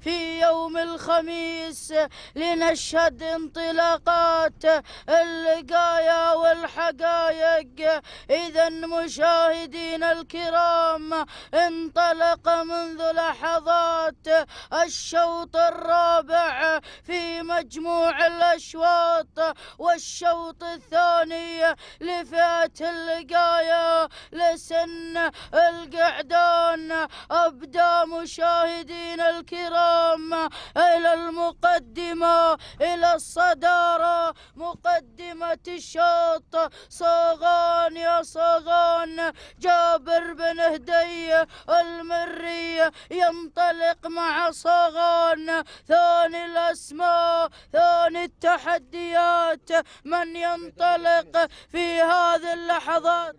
في يوم الخميس لنشهد انطلاقات اللقايا والحقايق إذا مشاهدينا الكرام انطلق منذ لحظات الشوط الرابع في مجموع الأشواط والشوط الثاني لفئة اللقايا لسن القعدان أبدا مشاهدين الكرام إلى المقدمة إلى الصدارة مقدمة الشاط صاغان يا صاغان جابر بن هدي المري ينطلق مع صاغان ثاني الأسماء ثاني التحديات من ينطلق في هذه اللحظات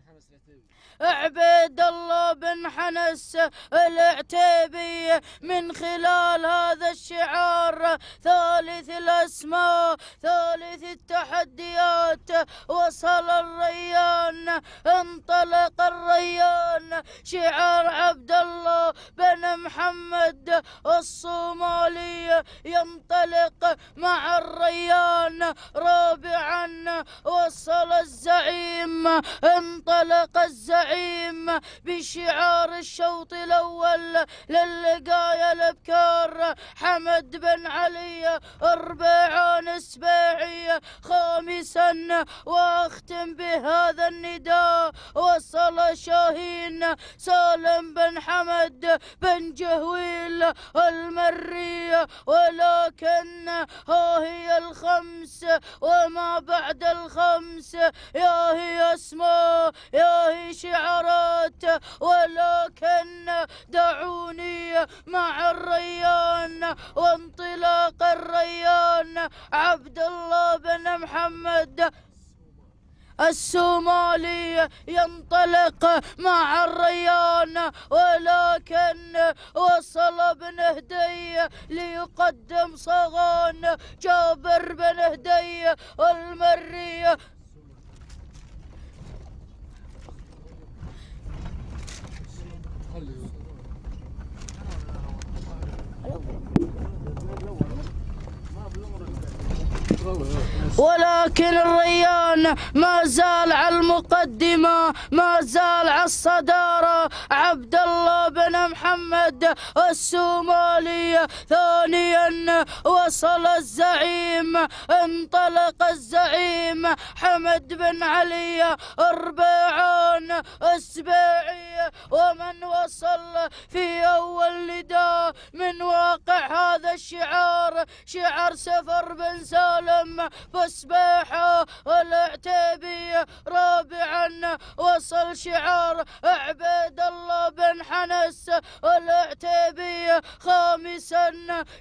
عبيد الله بن حنس العتيبي من خلال هذا الشعار ثالث الأسماء ثالث التحديات وصل الريان انطلق الريان شعار عبد الله بن محمد الصومالي ينطلق مع الريان رابعا وصل الزعيم انطلق الزعيم بشعار الشوط الأول للقايا الأبكار حمد بن علي ربيعان سباعي خامسا وأختم بهذا النداء وصل شاهين سالم بن حمد بن جهويل المري ولكن ها هي الخمس وما بعد الخمس يا هي اسماء يا هي شعارات ولكن دعوني مع الريان وانطلاق الريان عبد الله بن محمد الصومالي ينطلق مع الريان ولكن وصل بن هدي ليقدم صغان جابر بن هدي المري ولكن الريان ما زال على المقدمة ما زال على الصدارة عبد الله بن محمد السومالي ثانيا وصل الزعيم انطلق الزعيم حمد بن علي ربيعان السبيعي ومن وصل في أول لداء من واقع هذا الشعار شعار سفر بن سالم فاصبح العتيبي رابعا وصل شعار عبيد الله بن حنس الناس العتيبي خامسا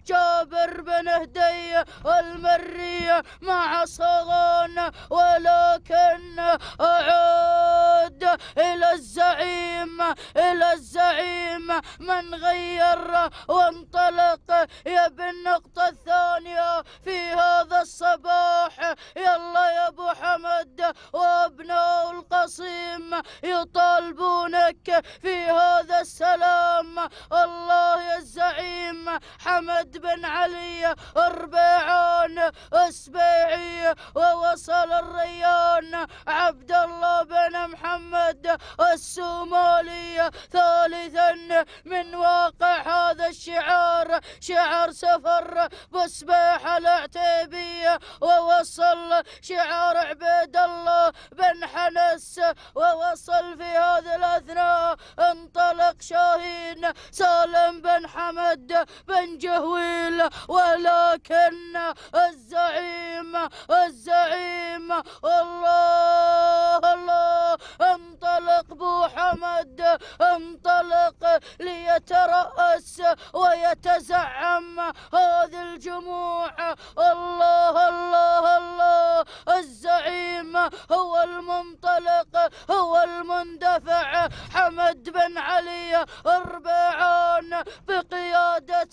جابر بن هدية المرية مع صغان ولكن أعود إلى الزعيم إلى الزعيم من غير وانطلق يا بالنقطة الثانية في هذا الصباح يلا يا أبو حمد وأبناء القصيم يطالبونك في هذا السلام السلام الله يا الزعيم حمد بن علي أربعون أسبيعي ووصل الريان عبد الله بن محمد السومالي ثالثا من واقع هذا الشعار شعار سفر بسبيح الاعتيار ووصل شعار عبيد الله بن حنس ووصل في هذه الأثناء انطلق شاهين سالم بن حمد بن جهويل ولكن الزعيم الزعيم الله الله ابو حمد انطلق ليترأس ويتزعم هذه الجموع الله الله الله الزعيم هو المنطلق هو المندفع حمد بن علي الربيعان بقيادة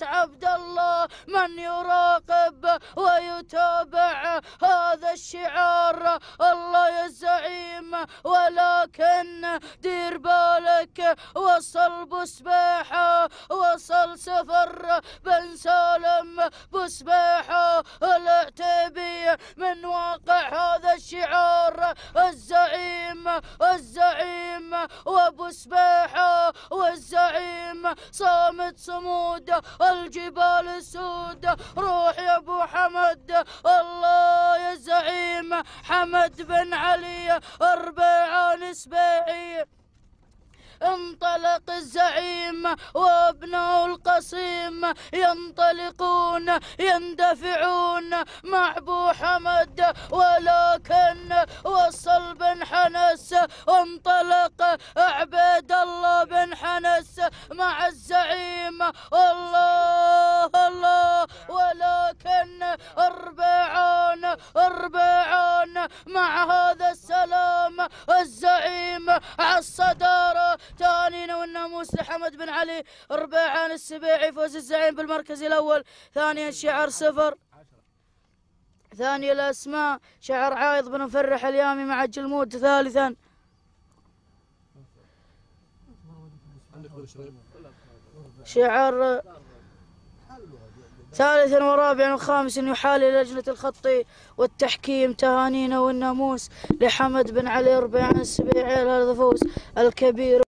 عبد الله من يراقب ويتابع هذا الشعار الله يا الزعيم ولكن دير بالك وصل بسباحة وصل سفر بن سالم بسباحة العتيبي من واقع هذا الشعار الزعيم وابو سبيحة والزعيم صامت صمود الجبال السود روح يا ابو حمد الله يا زعيم حمد بن علي الربيعان سبيعي انطلق الزعيم وابناء القصيم ينطلقون يندفعون مع بو حمد ولكن وصل بن حنس وانطلق عبيد الله بن حنس مع الزعيم السبيعي رباع عن السبيعي فوز الزعيم بالمركز الأول ثانيا شعر صفر ثانيا الأسماء شعر عايض بن مفرح اليامي مع الجلمود ثالثا شعر ثالثا ورابعا وخامسا يحالي لجنة الخط والتحكيم تهانينا والناموس لحمد بن علي ربيعان السبيعي هذا فوز الكبير